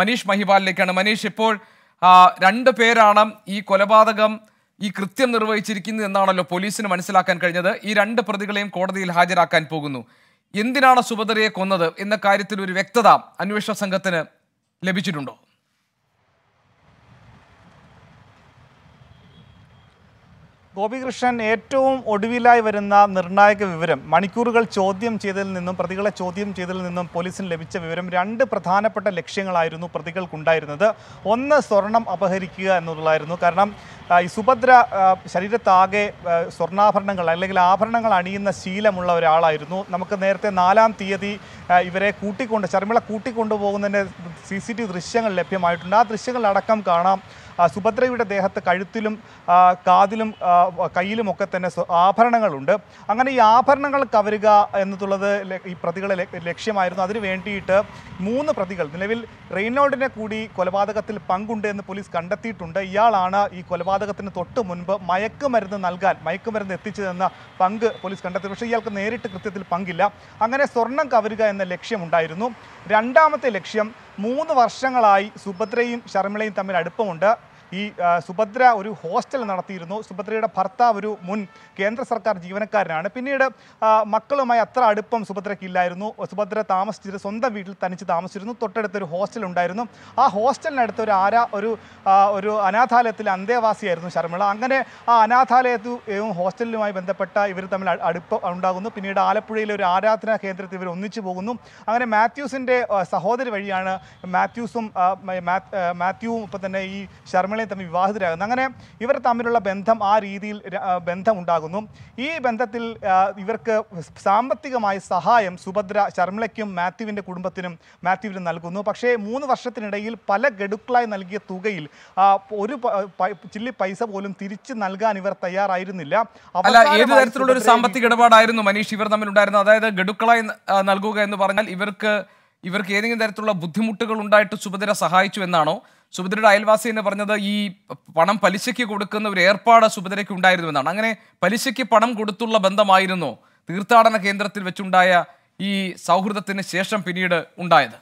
മനീഷ് മഹിപാലിലേക്കാണ് മനീഷ് ഇപ്പോൾ രണ്ട് പേരാണ് ഈ കൊലപാതകം ഈ കൃത്യം നിർവഹിച്ചിരിക്കുന്നത് എന്നാണല്ലോ പോലീസിന് മനസ്സിലാക്കാൻ കഴിഞ്ഞത് ഈ രണ്ട് പ്രതികളെയും കോടതിയിൽ ഹാജരാക്കാൻ പോകുന്നു എന്തിനാണ് സുഭദ്രയെ കൊന്നത് എന്ന കാര്യത്തിൽ ഒരു വ്യക്തത അന്വേഷണ സംഘത്തിന് ലഭിച്ചിട്ടുണ്ടോ ഗോപികൃഷ്ണൻ ഏറ്റവും ഒടുവിലായി വരുന്ന നിർണായക വിവരം മണിക്കൂറുകൾ ചോദ്യം ചെയ്തതിൽ നിന്നും പ്രതികളെ ചോദ്യം ചെയ്തതിൽ നിന്നും പോലീസിന് ലഭിച്ച വിവരം രണ്ട് പ്രധാനപ്പെട്ട ലക്ഷ്യങ്ങളായിരുന്നു പ്രതികൾക്കുണ്ടായിരുന്നത് ഒന്ന് സ്വർണം അപഹരിക്കുക എന്നുള്ളതായിരുന്നു കാരണം ഈ സുഭദ്ര ശരീരത്താകെ സ്വർണ്ണാഭരണങ്ങൾ അല്ലെങ്കിൽ ആഭരണങ്ങൾ അണിയുന്ന ശീലമുള്ള ഒരാളായിരുന്നു നമുക്ക് നേരത്തെ നാലാം തീയതി ഇവരെ കൂട്ടിക്കൊണ്ട് ശർമ്മിള കൂട്ടിക്കൊണ്ടുപോകുന്നതിൻ്റെ സി സി ടി ദൃശ്യങ്ങൾ ലഭ്യമായിട്ടുണ്ട് ആ ദൃശ്യങ്ങളടക്കം കാണാം സുഭദ്രയുടെ ദേഹത്ത് കഴുത്തിലും കാതിലും കയ്യിലുമൊക്കെ തന്നെ ആഭരണങ്ങളുണ്ട് അങ്ങനെ ഈ ആഭരണങ്ങൾ കവരുക എന്നുള്ളത് ഈ പ്രതികളെ ലക്ഷ്യമായിരുന്നു അതിനു വേണ്ടിയിട്ട് മൂന്ന് പ്രതികൾ നിലവിൽ റെയ്നോൾഡിനെ കൂടി കൊലപാതകത്തിൽ പങ്കുണ്ട് എന്ന് പോലീസ് കണ്ടെത്തിയിട്ടുണ്ട് ഇയാളാണ് ഈ കൊലപാതക കൊലപാതകത്തിന് തൊട്ട് മുൻപ് മയക്കുമരുന്ന് നൽകാൻ മയക്കുമരുന്ന് തന്ന പങ്ക് പോലീസ് കണ്ടെത്തി പക്ഷേ ഇയാൾക്ക് നേരിട്ട് കൃത്യത്തിൽ പങ്കില്ല അങ്ങനെ സ്വർണം കവരുക എന്ന ലക്ഷ്യമുണ്ടായിരുന്നു രണ്ടാമത്തെ ലക്ഷ്യം മൂന്ന് വർഷങ്ങളായി സുഭദ്രയും ശർമിളയും തമ്മിൽ അടുപ്പമുണ്ട് ഈ സുഭദ്ര ഒരു ഹോസ്റ്റൽ നടത്തിയിരുന്നു സുഭദ്രയുടെ ഭർത്താവ് ഒരു മുൻ കേന്ദ്ര സർക്കാർ ജീവനക്കാരനാണ് പിന്നീട് മക്കളുമായി അത്ര അടുപ്പം സുഭദ്രയ്ക്കില്ലായിരുന്നു സുഭദ്ര താമസിച്ചിരുന്ന സ്വന്തം വീട്ടിൽ തനിച്ച് താമസിച്ചിരുന്നു തൊട്ടടുത്ത് ഒരു ഹോസ്റ്റൽ ഉണ്ടായിരുന്നു ആ ഹോസ്റ്റലിനടുത്ത് ഒരു ആരാ ഒരു ഒരു അനാഥാലയത്തിൽ അന്തേവാസിയായിരുന്നു ശർമ്മിള അങ്ങനെ ആ അനാഥാലയത്തും ഹോസ്റ്റലിനുമായി ബന്ധപ്പെട്ട ഇവർ തമ്മിൽ അടുപ്പം ഉണ്ടാകുന്നു പിന്നീട് ആലപ്പുഴയിലെ ഒരു ആരാധനാ കേന്ദ്രത്തിൽ ഇവർ ഒന്നിച്ചു പോകുന്നു അങ്ങനെ മാത്യൂസിൻ്റെ സഹോദരി വഴിയാണ് മാത്യൂസും മാത്യുവും ഇപ്പം തന്നെ ഈ ശർമ്മ ശ്യാമളയും തമ്മിൽ വിവാഹിതരാകുന്നു അങ്ങനെ ഇവർ തമ്മിലുള്ള ബന്ധം ആ രീതിയിൽ ബന്ധം ഉണ്ടാകുന്നു ഈ ബന്ധത്തിൽ ഇവർക്ക് സാമ്പത്തികമായ സഹായം സുഭദ്ര ശർമ്മളയ്ക്കും മാത്യുവിൻ്റെ കുടുംബത്തിനും മാത്യുവിന് നൽകുന്നു പക്ഷേ മൂന്ന് വർഷത്തിനിടയിൽ പല ഗഡുക്കളായി നൽകിയ തുകയിൽ ഒരു ചില്ലി പൈസ പോലും തിരിച്ചു നൽകാൻ ഇവർ തയ്യാറായിരുന്നില്ല അല്ല ഏത് തരത്തിലുള്ള ഒരു സാമ്പത്തിക ഇടപാടായിരുന്നു മനീഷ് ഇവർ തമ്മിലുണ്ടായിരുന്നത് അതായത് ഗഡുക്കളായി നൽകുക എന്ന് പറഞ്ഞാൽ ഇവർക്ക് ഇവർക്ക് ഏതെങ്കിലും തരത്തിലുള്ള ബുദ്ധിമുട്ടുകൾ ഉണ്ടായിട്ട് സുഭദ്ര സഹായിച്ചു എന്നാണോ സുഭദ്രയുടെ അയൽവാസി എന്ന് പറഞ്ഞത് ഈ പണം പലിശയ്ക്ക് കൊടുക്കുന്ന ഒരു ഏർപ്പാട് സുഭദ്രയ്ക്ക് ഉണ്ടായിരുന്നു എന്നാണ് അങ്ങനെ പലിശയ്ക്ക് പണം കൊടുത്തുള്ള ബന്ധമായിരുന്നു തീർത്ഥാടന കേന്ദ്രത്തിൽ വെച്ചുണ്ടായ ഈ സൗഹൃദത്തിന് ശേഷം പിന്നീട് ഉണ്ടായത്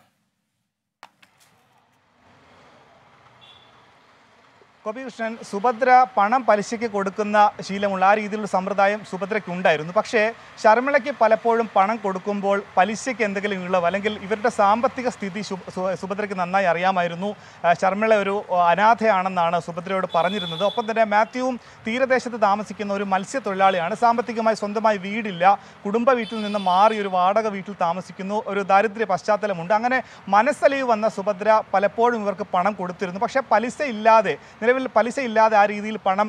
കൃഷ്ണൻ സുഭദ്ര പണം പലിശയ്ക്ക് കൊടുക്കുന്ന ശീലമുള്ള ആ രീതിയിലുള്ള സമ്പ്രദായം സുഭദ്രയ്ക്ക് ഉണ്ടായിരുന്നു പക്ഷേ ശർമ്മിളയ്ക്ക് പലപ്പോഴും പണം കൊടുക്കുമ്പോൾ പലിശയ്ക്ക് എന്തെങ്കിലും ഇളവ് അല്ലെങ്കിൽ ഇവരുടെ സാമ്പത്തിക സ്ഥിതി സുഭദ്രയ്ക്ക് നന്നായി അറിയാമായിരുന്നു ശർമ്മിള ഒരു അനാഥയാണെന്നാണ് സുഭദ്രയോട് പറഞ്ഞിരുന്നത് ഒപ്പം തന്നെ മാത്യുവും തീരദേശത്ത് താമസിക്കുന്ന ഒരു മത്സ്യത്തൊഴിലാളിയാണ് സാമ്പത്തികമായി സ്വന്തമായി വീടില്ല കുടുംബ വീട്ടിൽ നിന്ന് മാറി ഒരു വാടക വീട്ടിൽ താമസിക്കുന്നു ഒരു ദാരിദ്ര്യ പശ്ചാത്തലമുണ്ട് അങ്ങനെ മനസ്സലിവ് വന്ന സുഭദ്ര പലപ്പോഴും ഇവർക്ക് പണം കൊടുത്തിരുന്നു പക്ഷേ പലിശ ഇല്ലാതെ നിലവിൽ പലിശയില്ലാതെ ആ രീതിയിൽ പണം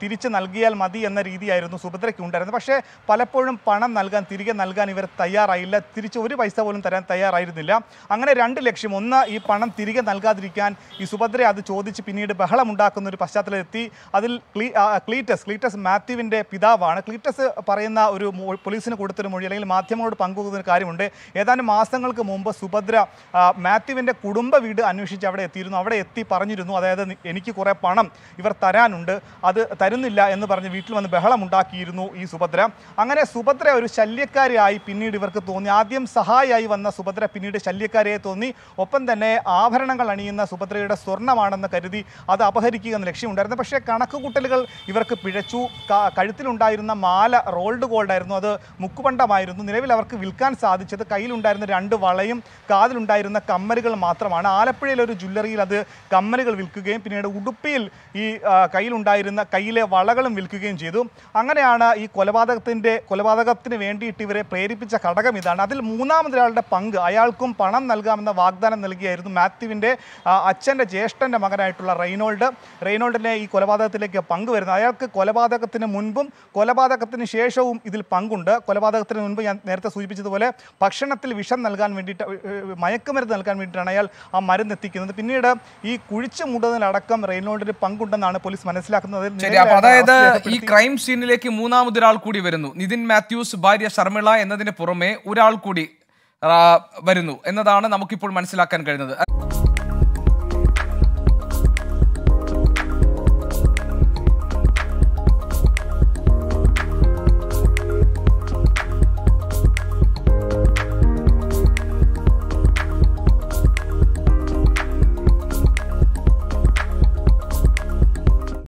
തിരിച്ചു നൽകിയാൽ മതി എന്ന രീതിയായിരുന്നു സുഭദ്രയ്ക്ക് ഉണ്ടായിരുന്നത് പക്ഷേ പലപ്പോഴും പണം നൽകാൻ തിരികെ നൽകാൻ ഇവർ തയ്യാറായില്ല തിരിച്ച് ഒരു പൈസ പോലും തരാൻ തയ്യാറായിരുന്നില്ല അങ്ങനെ രണ്ട് ലക്ഷ്യം ഒന്ന് ഈ പണം തിരികെ നൽകാതിരിക്കാൻ ഈ സുഭദ്ര അത് ചോദിച്ച് പിന്നീട് ബഹളമുണ്ടാക്കുന്ന ഒരു പശ്ചാത്തലത്തിൽ അതിൽ ക്ലീറ്റസ് ക്ലീറ്റസ് മാത്യുവിൻ്റെ പിതാവാണ് ക്ലീറ്റസ് പറയുന്ന ഒരു പോലീസിന് കൊടുത്തൊരു മൊഴി അല്ലെങ്കിൽ മാധ്യമങ്ങളോട് പങ്കുവെക്കുന്ന കാര്യമുണ്ട് ഏതാനും മാസങ്ങൾക്ക് മുമ്പ് സുഭദ്ര മാത്യുവിൻ്റെ കുടുംബ വീട് അന്വേഷിച്ച് അവിടെ എത്തിയിരുന്നു അവിടെ എത്തി പറഞ്ഞിരുന്നു അതായത് എനിക്ക് കുറേ പണം ഇവർ തരാനുണ്ട് അത് തരുന്നില്ല എന്ന് പറഞ്ഞ് വീട്ടിൽ വന്ന് ബഹളമുണ്ടാക്കിയിരുന്നു ഈ സുഭദ്ര അങ്ങനെ സുഭദ്ര ഒരു ശല്യക്കാരിയായി പിന്നീട് ഇവർക്ക് തോന്നി ആദ്യം സഹായിയായി വന്ന സുഭദ്ര പിന്നീട് ശല്യക്കാരിയെ തോന്നി ഒപ്പം തന്നെ ആഭരണങ്ങൾ അണിയുന്ന സുഭദ്രയുടെ സ്വർണ്ണമാണെന്ന് കരുതി അത് അപഹരിക്കുക എന്ന ലക്ഷ്യമുണ്ടായിരുന്നു പക്ഷേ കണക്കുകൂട്ടലുകൾ ഇവർക്ക് പിഴച്ചു കഴുത്തിലുണ്ടായിരുന്ന മാല റോൾഡ് ഗോൾഡായിരുന്നു അത് മുക്കുപണ്ടമായിരുന്നു നിലവിൽ അവർക്ക് വിൽക്കാൻ സാധിച്ചത് കയ്യിലുണ്ടായിരുന്ന രണ്ട് വളയും കാതിലുണ്ടായിരുന്ന കമ്മലുകൾ മാത്രമാണ് ആലപ്പുഴയിലെ ഒരു ജ്വല്ലറിയിൽ അത് കമ്മലുകൾ വിൽക്കുകയും പിന്നീട് ഉടുപ്പി കട്ടയിൽ ഈ കയ്യിലുണ്ടായിരുന്ന കയ്യിലെ വളകളും വിൽക്കുകയും ചെയ്തു അങ്ങനെയാണ് ഈ കൊലപാതകത്തിൻ്റെ കൊലപാതകത്തിന് വേണ്ടിയിട്ട് ഇവരെ പ്രേരിപ്പിച്ച ഘടകം ഇതാണ് അതിൽ മൂന്നാമതൊരാളുടെ പങ്ക് അയാൾക്കും പണം നൽകാമെന്ന വാഗ്ദാനം നൽകിയായിരുന്നു മാത്യുവിൻ്റെ അച്ഛൻ്റെ ജ്യേഷ്ഠൻ്റെ മകനായിട്ടുള്ള റെയ്നോൾഡ് റെയ്നോൾഡിനെ ഈ കൊലപാതകത്തിലേക്ക് പങ്കുവരുന്നത് അയാൾക്ക് കൊലപാതകത്തിന് മുൻപും കൊലപാതകത്തിന് ശേഷവും ഇതിൽ പങ്കുണ്ട് കൊലപാതകത്തിന് മുൻപ് ഞാൻ നേരത്തെ സൂചിപ്പിച്ചതുപോലെ ഭക്ഷണത്തിൽ വിഷം നൽകാൻ വേണ്ടിയിട്ട് മയക്കുമരുന്ന് നൽകാൻ വേണ്ടിയിട്ടാണ് അയാൾ ആ മരുന്ന് എത്തിക്കുന്നത് പിന്നീട് ഈ കുഴിച്ചു മൂടുന്നതിലടക്കം റെയ്നോൾഡ് ഒരു പങ്കുണ്ടെന്നാണ് പോലീസ് മനസ്സിലാക്കുന്നത് അതായത് ഈ ക്രൈം സീനിലേക്ക് മൂന്നാമതൊരാൾ കൂടി വരുന്നു നിതിൻ മാത്യൂസ് ഭാര്യ ശർമിള എന്നതിന് പുറമെ ഒരാൾ കൂടി വരുന്നു എന്നതാണ് നമുക്കിപ്പോൾ മനസ്സിലാക്കാൻ കഴിയുന്നത്